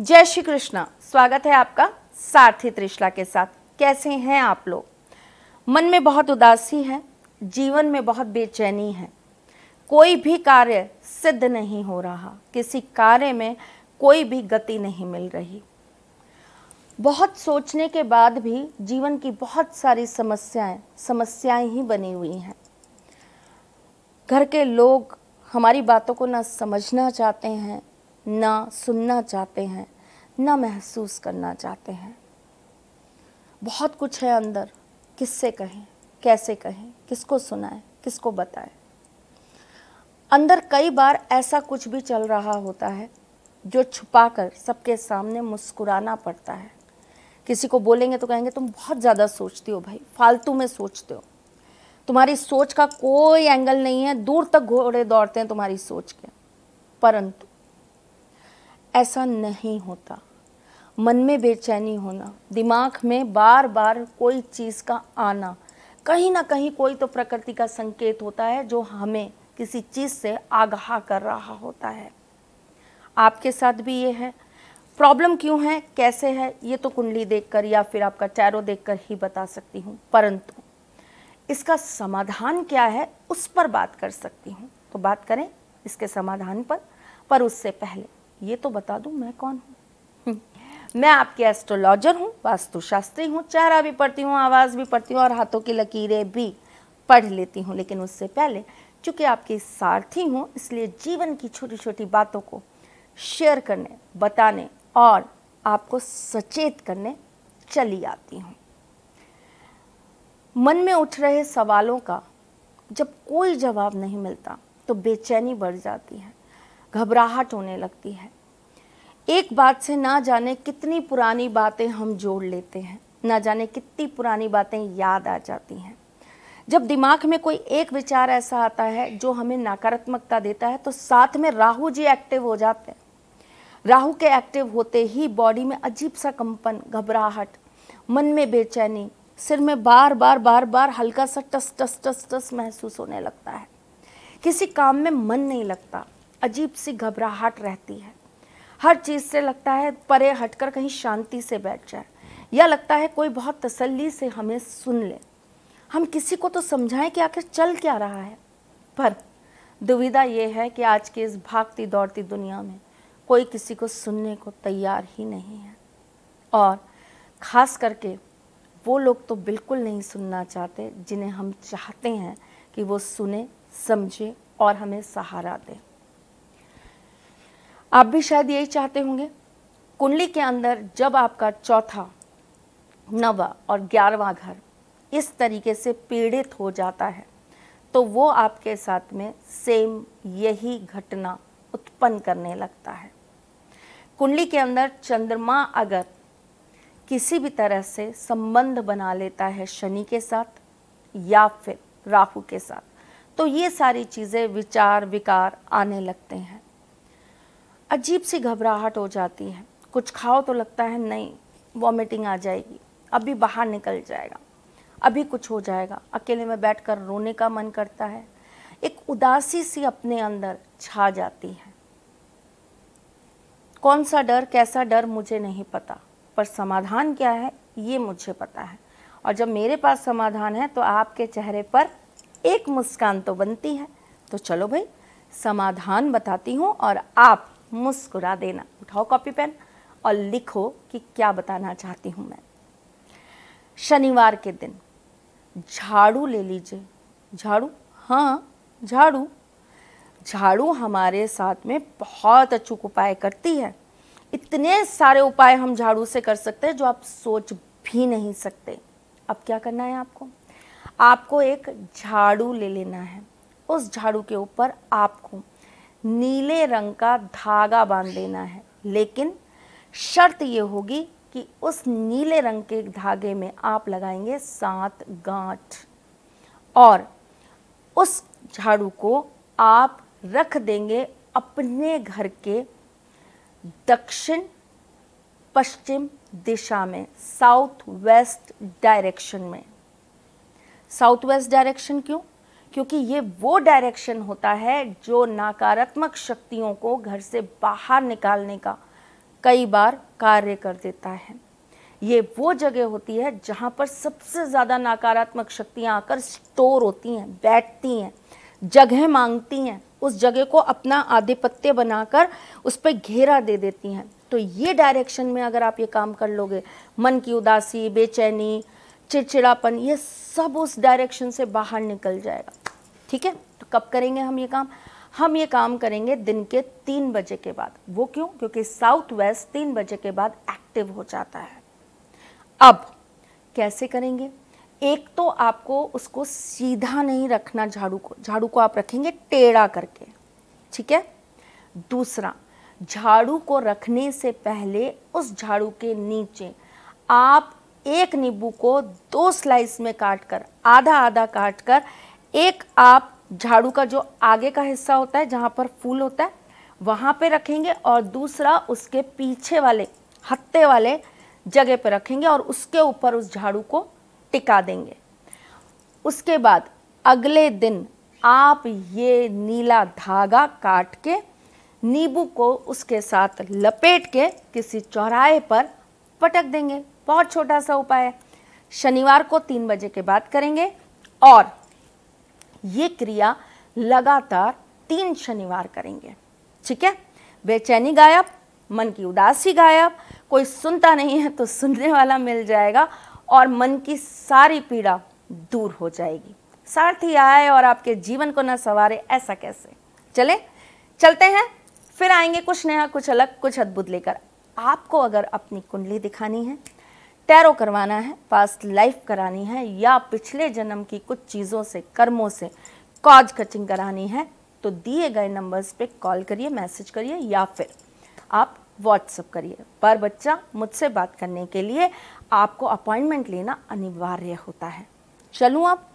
जय श्री कृष्णा स्वागत है आपका सारथी त्रिशला के साथ कैसे हैं आप लोग मन में बहुत उदासी है जीवन में बहुत बेचैनी है कोई भी कार्य सिद्ध नहीं हो रहा किसी कार्य में कोई भी गति नहीं मिल रही बहुत सोचने के बाद भी जीवन की बहुत सारी समस्याएं समस्याएं ही बनी हुई हैं घर के लोग हमारी बातों को ना समझना चाहते हैं ना सुनना चाहते हैं ना महसूस करना चाहते हैं बहुत कुछ है अंदर किससे कहें कैसे कहें किसको सुनाएं किसको बताएं अंदर कई बार ऐसा कुछ भी चल रहा होता है जो छुपाकर सबके सामने मुस्कुराना पड़ता है किसी को बोलेंगे तो कहेंगे तुम बहुत ज़्यादा सोचती हो भाई फालतू में सोचते हो तुम्हारी सोच का कोई एंगल नहीं है दूर तक घोड़े दौड़ते हैं तुम्हारी सोच के परंतु ऐसा नहीं होता मन में बेचैनी होना दिमाग में बार बार कोई चीज़ का आना कहीं ना कहीं कोई तो प्रकृति का संकेत होता है जो हमें किसी चीज़ से आगाह कर रहा होता है आपके साथ भी ये है प्रॉब्लम क्यों है कैसे है ये तो कुंडली देखकर या फिर आपका टैरो देखकर ही बता सकती हूँ परंतु इसका समाधान क्या है उस पर बात कर सकती हूँ तो बात करें इसके समाधान पर पर उससे पहले ये तो बता दूं मैं कौन हूँ मैं आपके एस्ट्रोलॉजर हूँ वास्तुशास्त्री हूँ चेहरा भी पढ़ती हूँ आवाज़ भी पढ़ती हूँ और हाथों की लकीरें भी पढ़ लेती हूँ लेकिन उससे पहले चूँकि आपके सारथी हूँ इसलिए जीवन की छोटी छोटी बातों को शेयर करने बताने और आपको सचेत करने चली आती हूँ मन में उठ रहे सवालों का जब कोई जवाब नहीं मिलता तो बेचैनी बढ़ जाती है घबराहट होने लगती है एक बात से ना जाने कितनी पुरानी बातें हम जोड़ लेते हैं ना जाने कितनी पुरानी बातें याद आ जाती हैं जब दिमाग में कोई एक विचार ऐसा आता है जो हमें नकारात्मकता देता है तो साथ में राहु जी एक्टिव हो जाते हैं राहु के एक्टिव होते ही बॉडी में अजीब सा कंपन घबराहट मन में बेचैनी सिर में बार बार बार बार हल्का सा टस टस टस टस महसूस होने लगता है किसी काम में मन नहीं लगता अजीब सी घबराहट रहती है हर चीज़ से लगता है परे हटकर कहीं शांति से बैठ जाए या लगता है कोई बहुत तसल्ली से हमें सुन ले हम किसी को तो समझाएं कि आखिर चल क्या रहा है पर दुविधा ये है कि आज की इस भागती दौड़ती दुनिया में कोई किसी को सुनने को तैयार ही नहीं है और ख़ास करके वो लोग तो बिल्कुल नहीं सुनना चाहते जिन्हें हम चाहते हैं कि वो सुने समझे और हमें सहारा दें आप भी शायद यही चाहते होंगे कुंडली के अंदर जब आपका चौथा नवा और ग्यारहवा घर इस तरीके से पीड़ित हो जाता है तो वो आपके साथ में सेम यही घटना उत्पन्न करने लगता है कुंडली के अंदर चंद्रमा अगर किसी भी तरह से संबंध बना लेता है शनि के साथ या फिर राहु के साथ तो ये सारी चीज़ें विचार विकार आने लगते हैं अजीब सी घबराहट हो जाती है कुछ खाओ तो लगता है नहीं वॉमिटिंग आ जाएगी अभी बाहर निकल जाएगा अभी कुछ हो जाएगा अकेले में बैठकर रोने का मन करता है एक उदासी सी अपने अंदर छा जाती है कौन सा डर कैसा डर मुझे नहीं पता पर समाधान क्या है ये मुझे पता है और जब मेरे पास समाधान है तो आपके चेहरे पर एक मुस्कान तो बनती है तो चलो भाई समाधान बताती हूँ और आप मुस्कुरा देना उठाओ कॉपी पेन और लिखो कि क्या बताना चाहती हूँ मैं शनिवार के दिन झाड़ू ले लीजिए झाड़ू हाँ झाड़ू झाड़ू हमारे साथ में बहुत अचूक उपाय करती है इतने सारे उपाय हम झाड़ू से कर सकते हैं जो आप सोच भी नहीं सकते अब क्या करना है आपको आपको एक झाड़ू ले लेना है उस झाड़ू के ऊपर आपको नीले रंग का धागा बांध देना है लेकिन शर्त ये होगी कि उस नीले रंग के धागे में आप लगाएंगे सात गांठ और उस झाड़ू को आप रख देंगे अपने घर के दक्षिण पश्चिम दिशा में साउथ वेस्ट डायरेक्शन में साउथ वेस्ट डायरेक्शन क्यों क्योंकि ये वो डायरेक्शन होता है जो नकारात्मक शक्तियों को घर से बाहर निकालने का कई बार कार्य कर देता है ये वो जगह होती है जहाँ पर सबसे ज़्यादा नकारात्मक शक्तियाँ आकर स्टोर होती हैं बैठती हैं जगह मांगती हैं उस जगह को अपना आधिपत्य बनाकर उस पर घेरा दे देती हैं तो ये डायरेक्शन में अगर आप ये काम कर लोगे मन की उदासी बेचैनी चिड़चिड़ापन ये सब उस डायरेक्शन से बाहर निकल जाएगा ठीक है तो कब करेंगे हम ये काम हम ये काम करेंगे दिन के तीन बजे के बाद वो क्यों क्योंकि साउथ वेस्ट तीन बजे के बाद एक्टिव हो जाता है अब कैसे करेंगे एक तो आपको उसको सीधा नहीं रखना झाड़ू को झाड़ू को आप रखेंगे टेढ़ा करके ठीक है दूसरा झाड़ू को रखने से पहले उस झाड़ू के नीचे आप एक नींबू को दो स्लाइस में काट कर आधा आधा काट कर एक आप झाड़ू का जो आगे का हिस्सा होता है जहाँ पर फूल होता है वहाँ पे रखेंगे और दूसरा उसके पीछे वाले हत्ते वाले जगह पे रखेंगे और उसके ऊपर उस झाड़ू को टिका देंगे उसके बाद अगले दिन आप ये नीला धागा काट के नींबू को उसके साथ लपेट के किसी चौराहे पर पटक देंगे बहुत छोटा सा उपाय है शनिवार को तीन बजे के बाद करेंगे और ये क्रिया लगातार तीन शनिवार करेंगे ठीक है बेचैनी गायब मन की उदासी गायब कोई सुनता नहीं है तो सुनने वाला मिल जाएगा और मन की सारी पीड़ा दूर हो जाएगी सारथी आए और आपके जीवन को न संवारे ऐसा कैसे चले चलते हैं फिर आएंगे कुछ नया कुछ अलग कुछ अद्भुत लेकर आपको अगर अपनी कुंडली दिखानी है टैरो करवाना है पास्ट लाइफ करानी है या पिछले जन्म की कुछ चीज़ों से कर्मों से कॉज कचिंग करानी है तो दिए गए नंबर्स पे कॉल करिए मैसेज करिए या फिर आप व्हाट्सअप करिए पर बच्चा मुझसे बात करने के लिए आपको अपॉइंटमेंट लेना अनिवार्य होता है चलूँ आप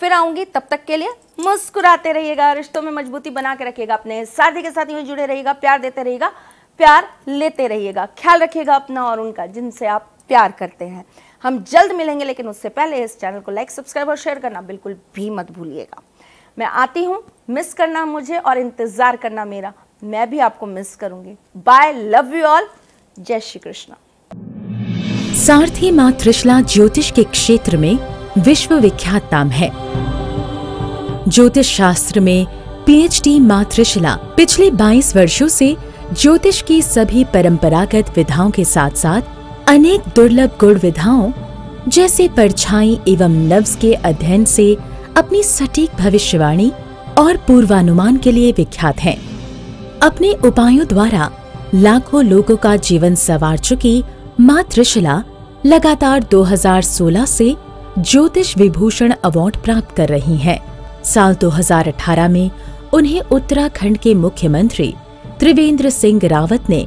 फिर आऊंगी तब तक के लिए मुस्कुराते रहिएगा रिश्तों में मजबूती बना के रखिएगा अपने साथी के साथ में जुड़े रहिएगा प्यार देते रहिएगा प्यार लेते रहिएगा ख्याल रखिएगा अपना और उनका जिनसे आप प्यार करते हैं हम जल्द मिलेंगे लेकिन उससे पहले इस चैनल को लाइक सब्सक्राइब और शेयर करना बिल्कुल भी मत भूलिएगा मैं आती हूँ मिस करना मुझे और इंतज़ार करना मेरा मैं भी आपको मिस करूंगी बाय लव यू ऑल जय श्री कृष्ण सारथी माँ त्रिशला ज्योतिष के क्षेत्र में विश्व विख्यात नाम है ज्योतिष शास्त्र में पीएचडी माँ त्रिशला पिछले 22 वर्षों से ज्योतिष की सभी परंपरागत विधाओं के साथ साथ अनेक दुर्लभ गुण विधाओं जैसे परछाई एवं नव्स के अध्ययन से अपनी सटीक भविष्यवाणी और पूर्वानुमान के लिए विख्यात हैं। अपने उपायों द्वारा लाखों लोगों का जीवन संवार चुकी माँ लगातार 2016 से ज्योतिष विभूषण अवार्ड प्राप्त कर रही हैं। साल 2018 में उन्हें उत्तराखंड के मुख्यमंत्री त्रिवेंद्र सिंह रावत ने